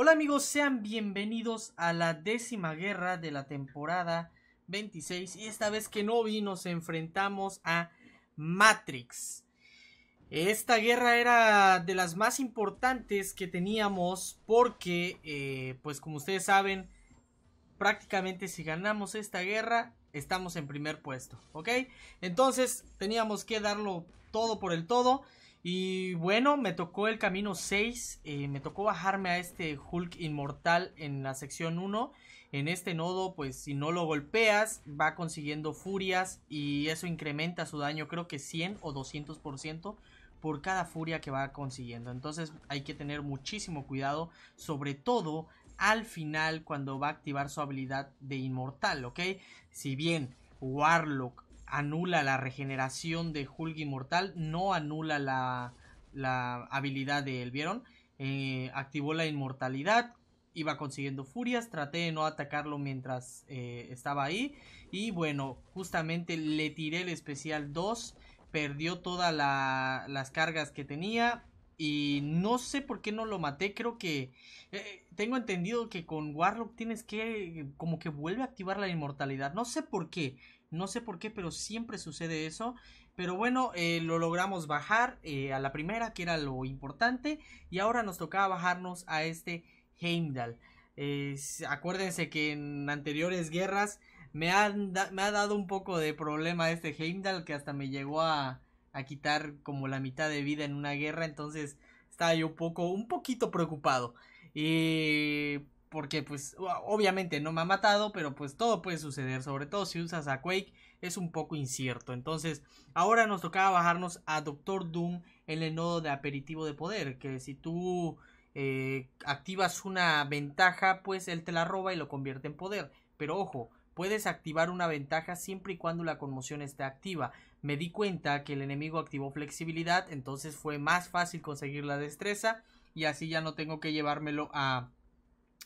Hola amigos, sean bienvenidos a la décima guerra de la temporada 26 y esta vez que no vi nos enfrentamos a Matrix. Esta guerra era de las más importantes que teníamos porque, eh, pues como ustedes saben, prácticamente si ganamos esta guerra estamos en primer puesto, ¿ok? Entonces teníamos que darlo todo por el todo. Y bueno, me tocó el camino 6, eh, me tocó bajarme a este Hulk inmortal en la sección 1. En este nodo, pues si no lo golpeas, va consiguiendo furias y eso incrementa su daño, creo que 100 o 200% por cada furia que va consiguiendo. Entonces hay que tener muchísimo cuidado, sobre todo al final cuando va a activar su habilidad de inmortal, ¿ok? Si bien Warlock anula la regeneración de Hulk Inmortal, no anula la, la habilidad de él, ¿vieron? Eh, activó la inmortalidad, iba consiguiendo furias, traté de no atacarlo mientras eh, estaba ahí y bueno, justamente le tiré el especial 2, perdió todas las cargas que tenía y no sé por qué no lo maté, creo que eh, tengo entendido que con Warlock tienes que como que vuelve a activar la inmortalidad, no sé por qué, no sé por qué, pero siempre sucede eso. Pero bueno, eh, lo logramos bajar eh, a la primera, que era lo importante. Y ahora nos tocaba bajarnos a este Heimdall. Eh, acuérdense que en anteriores guerras me, me ha dado un poco de problema este Heimdall, que hasta me llegó a, a quitar como la mitad de vida en una guerra. Entonces estaba yo un poco, un poquito preocupado. Eh porque pues obviamente no me ha matado, pero pues todo puede suceder, sobre todo si usas a Quake es un poco incierto. Entonces, ahora nos tocaba bajarnos a Doctor Doom en el nodo de aperitivo de poder, que si tú eh, activas una ventaja, pues él te la roba y lo convierte en poder. Pero ojo, puedes activar una ventaja siempre y cuando la conmoción esté activa. Me di cuenta que el enemigo activó flexibilidad, entonces fue más fácil conseguir la destreza y así ya no tengo que llevármelo a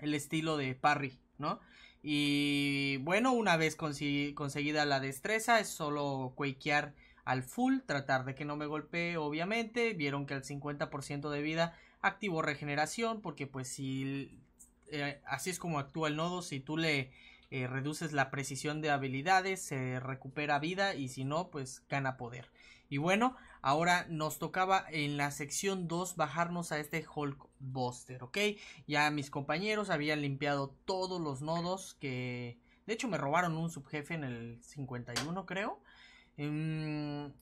el estilo de Parry, ¿no? Y bueno, una vez conseguida la destreza, es solo quakear al full, tratar de que no me golpee, obviamente. Vieron que al 50% de vida activo regeneración, porque pues si eh, así es como actúa el nodo, si tú le eh, reduces la precisión de habilidades, se recupera vida y si no, pues gana poder. Y bueno, ahora nos tocaba en la sección 2 bajarnos a este Hulk Buster, ¿ok? Ya mis compañeros habían limpiado todos los nodos que... De hecho me robaron un subjefe en el 51 creo. Em,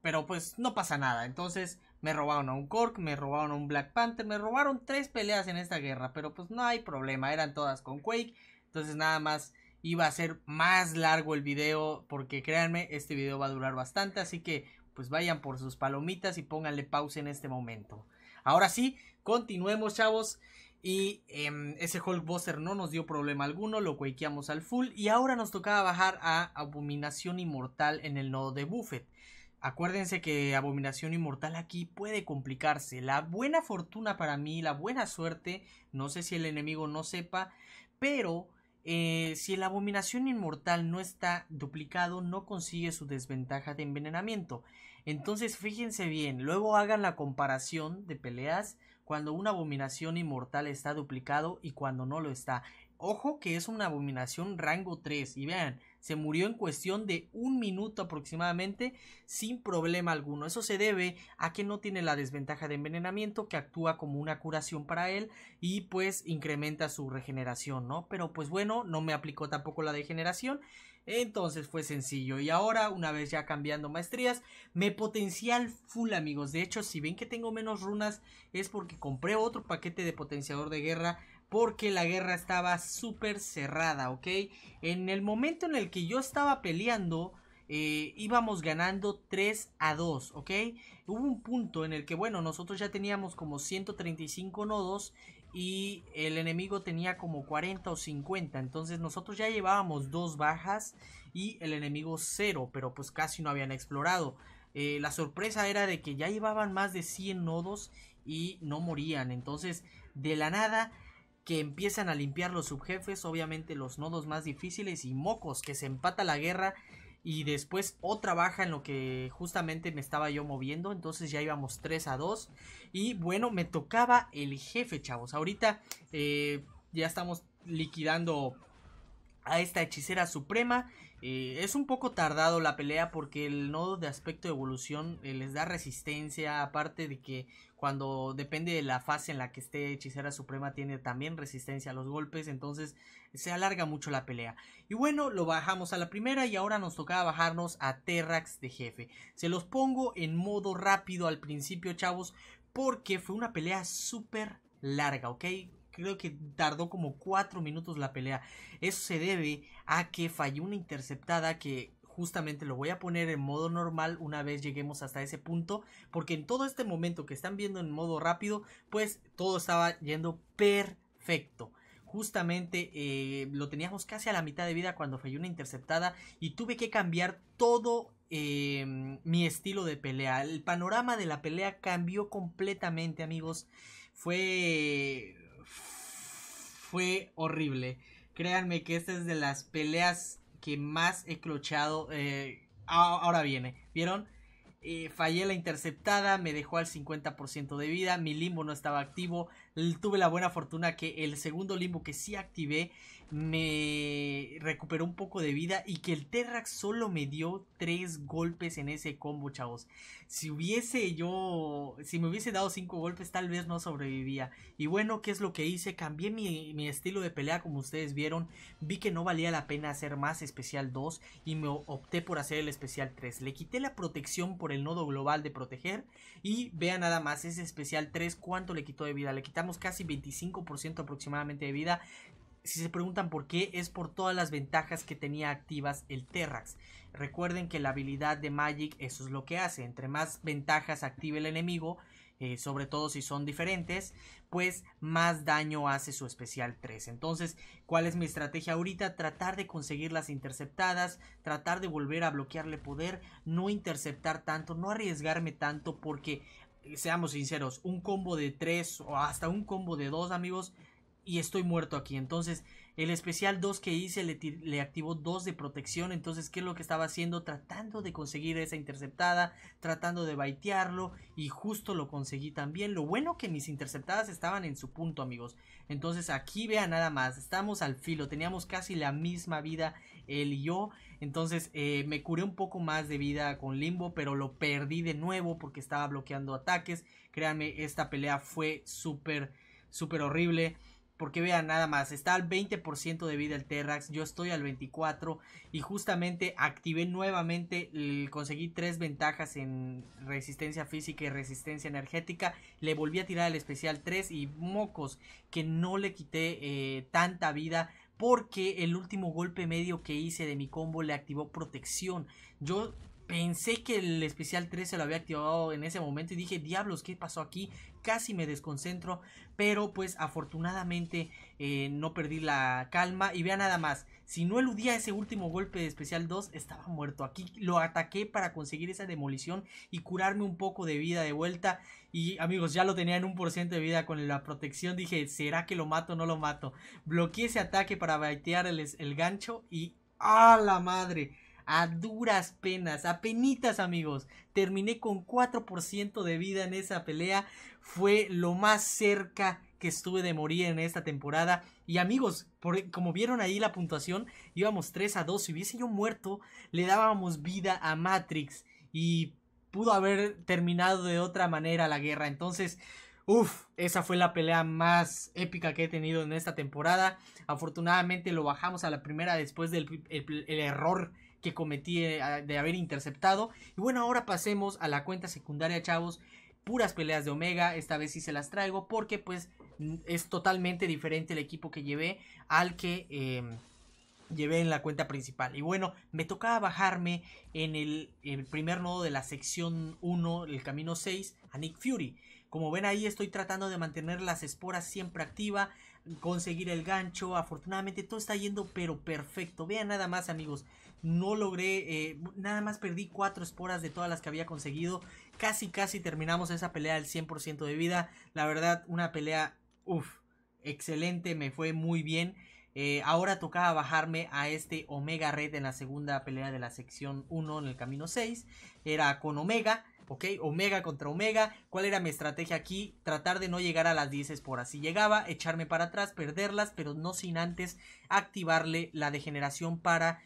pero pues no pasa nada. Entonces me robaron a un Cork, me robaron a un Black Panther, me robaron tres peleas en esta guerra. Pero pues no hay problema, eran todas con Quake. Entonces nada más iba a ser más largo el video porque créanme, este video va a durar bastante. Así que pues vayan por sus palomitas y pónganle pausa en este momento. Ahora sí, continuemos, chavos. Y ese em, ese Hulkbuster no nos dio problema alguno, lo cuequeamos al full. Y ahora nos tocaba bajar a Abominación Inmortal en el nodo de Buffet. Acuérdense que Abominación Inmortal aquí puede complicarse. La buena fortuna para mí, la buena suerte, no sé si el enemigo no sepa, pero eh, si la abominación inmortal no está duplicado, no consigue su desventaja de envenenamiento. Entonces, fíjense bien, luego hagan la comparación de peleas cuando una abominación inmortal está duplicado y cuando no lo está. Ojo que es una abominación rango 3. Y vean, se murió en cuestión de un minuto aproximadamente sin problema alguno. Eso se debe a que no tiene la desventaja de envenenamiento que actúa como una curación para él y pues incrementa su regeneración, ¿no? Pero pues bueno, no me aplicó tampoco la degeneración. Entonces fue sencillo. Y ahora, una vez ya cambiando maestrías, me potencial full, amigos. De hecho, si ven que tengo menos runas, es porque compré otro paquete de potenciador de guerra porque la guerra estaba súper cerrada, ¿ok? En el momento en el que yo estaba peleando, eh, íbamos ganando 3 a 2, ¿ok? Hubo un punto en el que, bueno, nosotros ya teníamos como 135 nodos y el enemigo tenía como 40 o 50, entonces nosotros ya llevábamos dos bajas y el enemigo cero, pero pues casi no habían explorado. Eh, la sorpresa era de que ya llevaban más de 100 nodos y no morían, entonces de la nada que empiezan a limpiar los subjefes, obviamente los nodos más difíciles y mocos, que se empata la guerra y después otra baja en lo que justamente me estaba yo moviendo, entonces ya íbamos 3 a 2 y bueno, me tocaba el jefe, chavos. Ahorita eh, ya estamos liquidando a esta hechicera suprema eh, es un poco tardado la pelea porque el nodo de aspecto de evolución eh, les da resistencia, aparte de que cuando depende de la fase en la que esté Hechicera Suprema tiene también resistencia a los golpes, entonces se alarga mucho la pelea. Y bueno, lo bajamos a la primera y ahora nos tocaba bajarnos a Terrax de jefe. Se los pongo en modo rápido al principio, chavos, porque fue una pelea súper larga, ¿ok? creo que tardó como 4 minutos la pelea. Eso se debe a que falló una interceptada que justamente lo voy a poner en modo normal una vez lleguemos hasta ese punto, porque en todo este momento que están viendo en modo rápido, pues todo estaba yendo perfecto. Justamente eh, lo teníamos casi a la mitad de vida cuando falló una interceptada y tuve que cambiar todo em, mi estilo de pelea. El panorama de la pelea cambió completamente, amigos. Fue fue horrible. Créanme que esta es de las peleas que más he clochado. Eh, ahora viene, ¿vieron? Eh, fallé la interceptada, me dejó al 50% de vida, mi limbo no estaba activo, tuve la buena fortuna que el segundo limbo que sí activé me recuperó un poco de vida y que el Terrax solo me dio tres golpes en ese combo, chavos. Si hubiese yo, si me hubiese dado cinco golpes, tal vez no sobrevivía. Y bueno, ¿qué es lo que hice? Cambié mi, mi estilo de pelea, como ustedes vieron. Vi que no valía la pena hacer más especial 2 y me opté por hacer el especial 3. Le quité la protección por el nodo global de proteger y vea nada más, ese especial 3, ¿cuánto le quitó de vida? Le quitamos casi 25% aproximadamente de vida si se preguntan por qué, es por todas las ventajas que tenía activas el Terrax. Recuerden que la habilidad de Magic eso es lo que hace. Entre más ventajas active el enemigo, eh, sobre todo si son diferentes, pues más daño hace su especial 3. Entonces, ¿cuál es mi estrategia ahorita? Tratar de conseguir las interceptadas, tratar de volver a bloquearle poder, no interceptar tanto, no arriesgarme tanto porque... Eh, seamos sinceros, un combo de 3 o hasta un combo de 2 amigos y estoy muerto aquí. Entonces, el especial 2 que hice le, activó 2 de protección. Entonces, ¿qué es lo que estaba haciendo? Tratando de conseguir esa interceptada, tratando de baitearlo. Y justo lo conseguí también. Lo bueno que mis interceptadas estaban en su punto, amigos. Entonces, aquí vean nada más. Estamos al filo. Teníamos casi la misma vida él y yo. Entonces, eh, me curé un poco más de vida con Limbo, pero lo perdí de nuevo porque estaba bloqueando ataques. Créanme, esta pelea fue súper, súper horrible. Porque vean nada más, está al 20% de vida el Terrax, yo estoy al 24 y justamente activé nuevamente, conseguí tres ventajas en resistencia física y resistencia energética, le volví a tirar el especial 3 y mocos que no le quité eh, tanta vida porque el último golpe medio que hice de mi combo le activó protección. Yo Pensé que el especial 3 se lo había activado en ese momento y dije, diablos, ¿qué pasó aquí? Casi me desconcentro, pero pues afortunadamente eh, no perdí la calma. Y vea nada más, si no eludía ese último golpe de especial 2, estaba muerto. Aquí lo ataqué para conseguir esa demolición y curarme un poco de vida de vuelta. Y amigos, ya lo tenía en un por ciento de vida con la protección. Dije, ¿será que lo mato o no lo mato? Bloqueé ese ataque para baitear el, gancho y ¡A ¡ah, la madre! A duras penas, a penitas amigos. Terminé con 4% de vida en esa pelea. Fue lo más cerca que estuve de morir en esta temporada. Y amigos, como vieron ahí la puntuación, íbamos 3 a 2. Si hubiese yo muerto, le dábamos vida a Matrix. Y pudo haber terminado de otra manera la guerra. Entonces, uff, esa fue la pelea más épica que he tenido en esta temporada. Afortunadamente lo bajamos a la primera después del error que cometí eh, de haber interceptado. Y bueno, ahora pasemos a la cuenta secundaria, chavos. Puras peleas de Omega, esta vez sí se las traigo porque pues es totalmente diferente el equipo que llevé al que... Em, llevé en la cuenta principal. Y bueno, me tocaba bajarme en el, primer nodo de la sección 1, el camino 6, a Nick Fury. Como ven ahí estoy tratando de mantener las esporas siempre activa, conseguir el gancho, afortunadamente todo está yendo pero perfecto. Vean nada más amigos, no logré, eh, nada más perdí 4 esporas de todas las que había conseguido. Casi casi terminamos esa pelea al 100% de vida, la verdad una pelea, uff, excelente, me fue muy bien. Eh, ahora tocaba bajarme a este Omega Red en la segunda pelea de la sección 1 en el camino 6. Era con Omega, ¿ok? Omega contra Omega. ¿Cuál era mi estrategia aquí? Tratar de no llegar a las 10 por así llegaba, echarme para atrás, perderlas, pero no sin antes activarle la degeneración para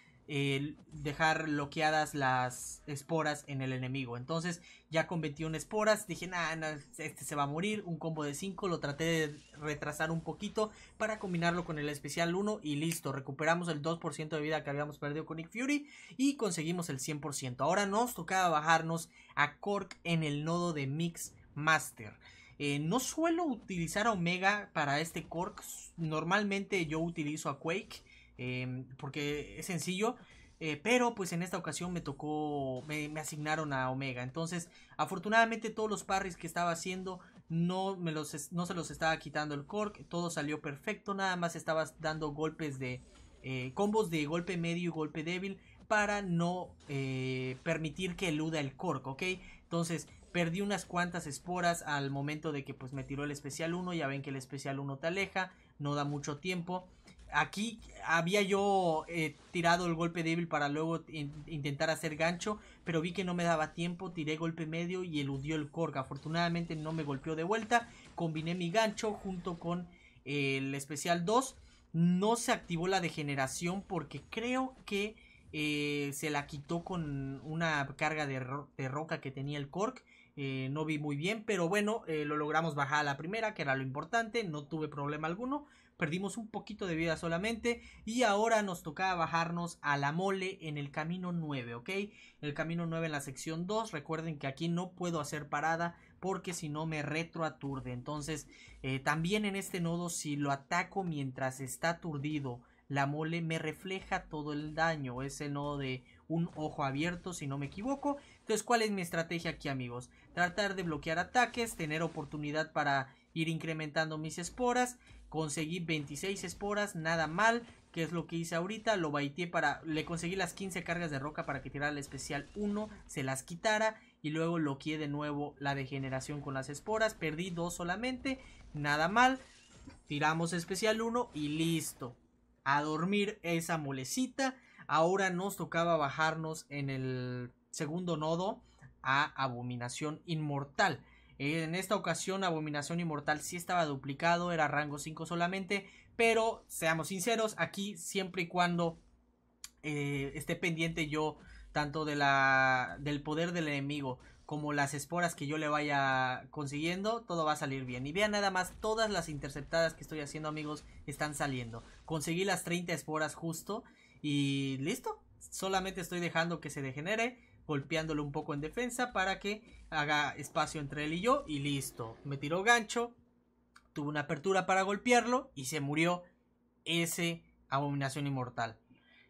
dejar bloqueadas las esporas en el enemigo. Entonces, ya con 21 esporas, dije, nada, este se va a morir. Un combo de 5, lo traté de retrasar un poquito para combinarlo con el especial 1 y listo. Recuperamos el 2% de vida que habíamos perdido con Nick Fury y conseguimos el 100%. Ahora nos tocaba bajarnos a Cork en el nodo de Mix Master. Eh, no suelo utilizar a Omega para este Cork. Normalmente yo utilizo a Quake. Em, porque es sencillo. Eh, pero pues en esta ocasión me tocó, me, asignaron a Omega. Entonces, afortunadamente todos los parries que estaba haciendo no, me los, no se los estaba quitando el cork. Todo salió perfecto. Nada más estaba dando golpes de eh, combos de golpe medio y golpe débil para no eh, permitir que eluda el cork, ¿ok? Entonces, perdí unas cuantas esporas al momento de que pues me tiró el especial 1. Ya ven que el especial 1 te aleja, no da mucho tiempo. Aquí había yo eh, tirado el golpe débil para luego intentar hacer gancho, pero vi que no me daba tiempo, tiré golpe medio y eludió el cork. Afortunadamente no me golpeó de vuelta, combiné mi gancho junto con el especial 2. No se activó la degeneración porque creo que eh, se la quitó con una carga de, roca que tenía el cork. Eh, no vi muy bien, pero bueno, lo logramos bajar a la primera, que era lo importante, no tuve problema alguno perdimos un poquito de vida solamente y ahora nos tocaba bajarnos a la mole en el camino 9, ¿ok? El camino 9 en la sección 2, recuerden que aquí no puedo hacer parada porque si no me retroaturde, entonces eh, también en este nodo si lo ataco mientras está aturdido la mole me refleja todo el daño, es el nodo de un ojo abierto si no me equivoco. Entonces, ¿cuál es mi estrategia aquí amigos? Tratar de bloquear ataques, tener oportunidad para ir incrementando mis esporas. Conseguí 26 esporas, nada mal, que es lo que hice ahorita. Lo baiteé para... Le conseguí las 15 cargas de roca para que tirara el especial 1, se las quitara. Y luego loqueé de nuevo la degeneración con las esporas. Perdí 2 solamente, nada mal. Tiramos especial 1 y listo. A dormir esa molecita. Ahora nos tocaba bajarnos en el segundo nodo a Abominación Inmortal. En esta ocasión Abominación Inmortal sí estaba duplicado, era rango 5 solamente, pero seamos sinceros, aquí siempre y cuando eh, esté pendiente yo tanto de la, del poder del enemigo como las esporas que yo le vaya consiguiendo, todo va a salir bien. Y vean nada más, todas las interceptadas que estoy haciendo amigos están saliendo. Conseguí las 30 esporas justo y listo. Solamente estoy dejando que se degenere golpeándolo un poco en defensa para que haga espacio entre él y yo y listo. Me tiró gancho, tuvo una apertura para golpearlo y se murió ese abominación inmortal.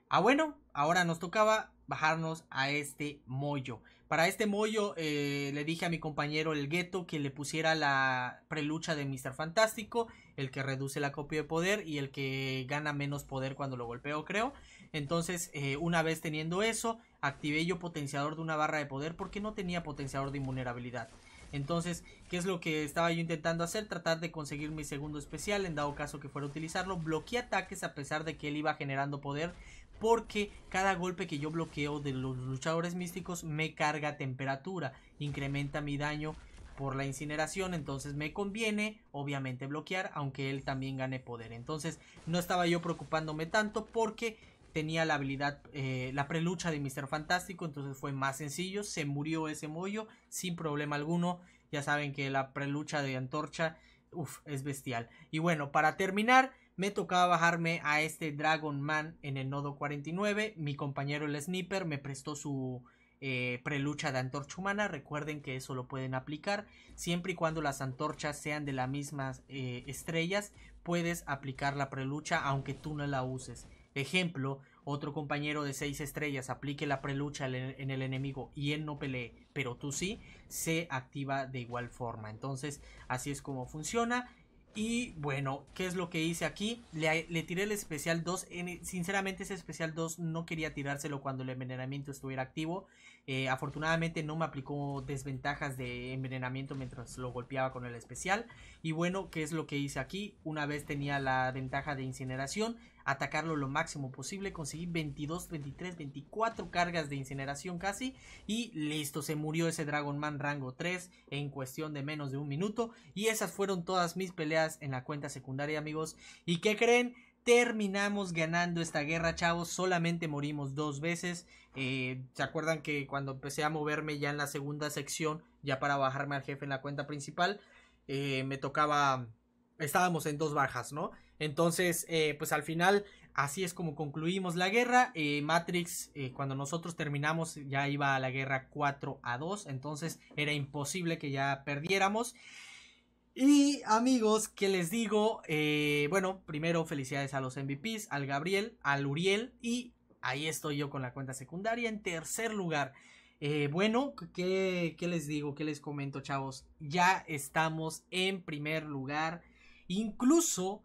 Ah bueno, ahora nos tocaba bajarnos a este mollo. Para este mollo eh, le dije a mi compañero el gueto que le pusiera la prelucha de Mr. Fantástico, el que reduce la copia de poder y el que gana menos poder cuando lo golpeo creo. Entonces, eh, una vez teniendo eso, activé yo potenciador de una barra de poder porque no tenía potenciador de invulnerabilidad. Entonces, ¿qué es lo que estaba yo intentando hacer? Tratar de conseguir mi segundo especial, en dado caso que fuera a utilizarlo. Bloqueé ataques a pesar de que él iba generando poder, porque cada golpe que yo bloqueo de los luchadores místicos me carga temperatura, incrementa mi daño por la incineración, entonces me conviene obviamente bloquear, aunque él también gane poder. Entonces no estaba yo preocupándome tanto porque tenía la habilidad, eh, la prelucha de Mister Fantástico, entonces fue más sencillo, se murió ese mollo sin problema alguno, ya saben que la prelucha de Antorcha, uff, es bestial. Y bueno, para terminar, me tocaba bajarme a este Dragon Man en el nodo 49, mi compañero el Sniper me prestó su... Eh, prelucha de antorcha humana recuerden que eso lo pueden aplicar siempre y cuando las antorchas sean de las mismas eh, estrellas puedes aplicar la prelucha aunque tú no la uses Ejemplo, otro compañero de 6 estrellas aplique la prelucha en el enemigo y él no pelee, pero tú sí, se activa de igual forma. Entonces, así es como funciona. Y bueno, ¿qué es lo que hice aquí? Le, le tiré el especial 2. sinceramente, ese especial 2 no quería tirárselo cuando el envenenamiento estuviera activo. Eh, afortunadamente no me aplicó desventajas de envenenamiento mientras lo golpeaba con el especial. Y bueno, ¿qué es lo que hice aquí? Una vez tenía la ventaja de incineración, atacarlo lo máximo posible. Conseguí 22, 23, 24 cargas de incineración casi. Y listo, se murió ese Dragon Man rango 3 en cuestión de menos de un minuto. Y esas fueron todas mis peleas en la cuenta secundaria, amigos. ¿Y qué creen? Terminamos ganando esta guerra, chavos. Solamente morimos dos veces. Eh, ¿Se acuerdan que cuando empecé a moverme ya en la segunda sección, ya para bajarme al jefe en la cuenta principal, eh, me tocaba... Estábamos en dos bajas, ¿no? Entonces, eh, pues al final, así es como concluimos la guerra. Matrix, cuando nosotros terminamos, ya iba a la guerra 4 a 2, entonces era imposible que ya perdiéramos. Y amigos, ¿qué les digo? bueno, primero felicidades a los MVPs, al Gabriel, al Uriel y Ahí estoy yo con la cuenta secundaria. En tercer lugar, eh, bueno, ¿qué, les digo? ¿Qué les comento, chavos? Ya estamos en primer lugar. Incluso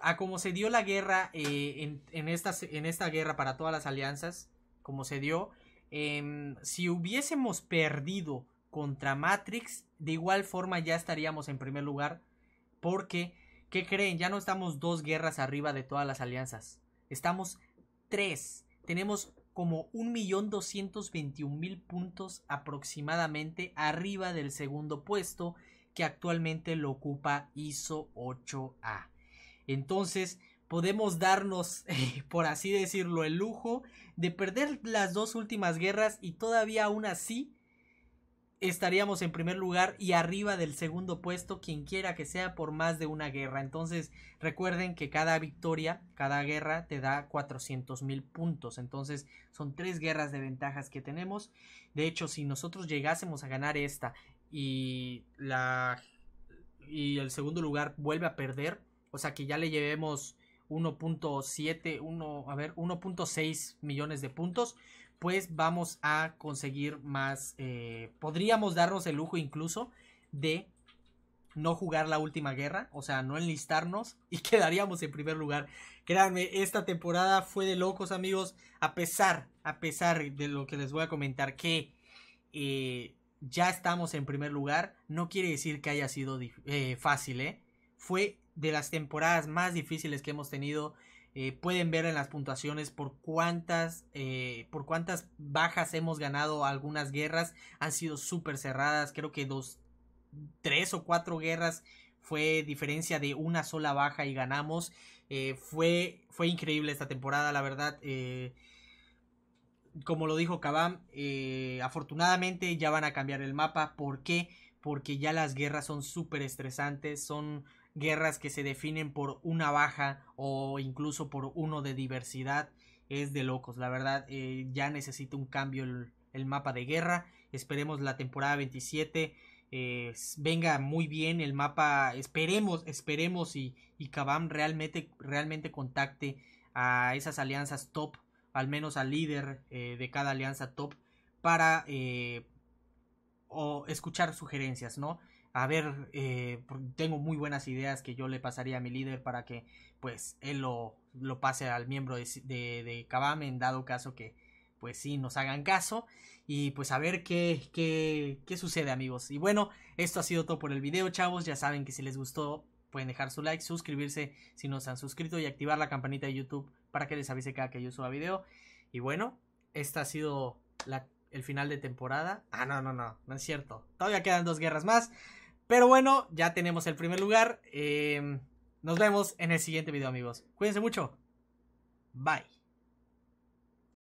a como se dio la guerra eh, en, esta, en, esta, guerra para todas las alianzas, como se dio, em, si hubiésemos perdido contra Matrix, de igual forma ya estaríamos en primer lugar. Porque, ¿qué creen? Ya no estamos dos guerras arriba de todas las alianzas. Estamos tenemos como 1.221.000 puntos aproximadamente arriba del segundo puesto que actualmente lo ocupa ISO 8A. Entonces podemos darnos, por así decirlo, el lujo de perder las dos últimas guerras y todavía aún así estaríamos en primer lugar y arriba del segundo puesto, quien quiera que sea, por más de una guerra. Entonces, recuerden que cada victoria, cada guerra te da 400 mil puntos. Entonces, son tres guerras de ventajas que tenemos. De hecho, si nosotros llegásemos a ganar esta y la y el segundo lugar vuelve a perder, o sea que ya le llevemos 1.7, 1, a ver, 1.6 millones de puntos pues vamos a conseguir más. Eh, podríamos darnos el lujo incluso de no jugar la última guerra, o sea, no enlistarnos y quedaríamos en primer lugar. Créanme, esta temporada fue de locos, amigos, a pesar, a pesar de lo que les voy a comentar, que eh, ya estamos en primer lugar, no quiere decir que haya sido eh, fácil, Fue de las temporadas más difíciles que hemos tenido eh, pueden ver en las puntuaciones por cuántas, eh, por cuántas bajas hemos ganado algunas guerras. Han sido súper cerradas. Creo que dos, tres o cuatro guerras fue diferencia de una sola baja y ganamos. Eh, fue, fue increíble esta temporada, la verdad. como lo dijo Kabam, afortunadamente ya van a cambiar el mapa. ¿Por qué? Porque ya las guerras son súper estresantes, son guerras que se definen por una baja o incluso por uno de diversidad es de locos. La verdad, eh, ya necesita un cambio el, mapa de guerra. Esperemos la temporada 27 eh, venga muy bien el mapa. Esperemos, esperemos y, y Kabam realmente, realmente contacte a esas alianzas top, al menos al líder eh, de cada alianza top, para o escuchar sugerencias, ¿no? a ver, eh, tengo muy buenas ideas que yo le pasaría a mi líder para que pues él lo, pase al miembro de, de, Kabame en dado caso que pues sí nos hagan caso y pues a ver qué, qué sucede amigos. Y bueno, esto ha sido todo por el video chavos, ya saben que si les gustó pueden dejar su like, suscribirse si no se han suscrito y activar la campanita de YouTube para que les avise cada que yo suba video. Y bueno, esta ha sido la, el final de temporada. Ah, no, no, no, no es cierto. Todavía quedan dos guerras más. Pero bueno, ya tenemos el primer lugar. Em, nos vemos en el siguiente video, amigos. Cuídense mucho. Bye.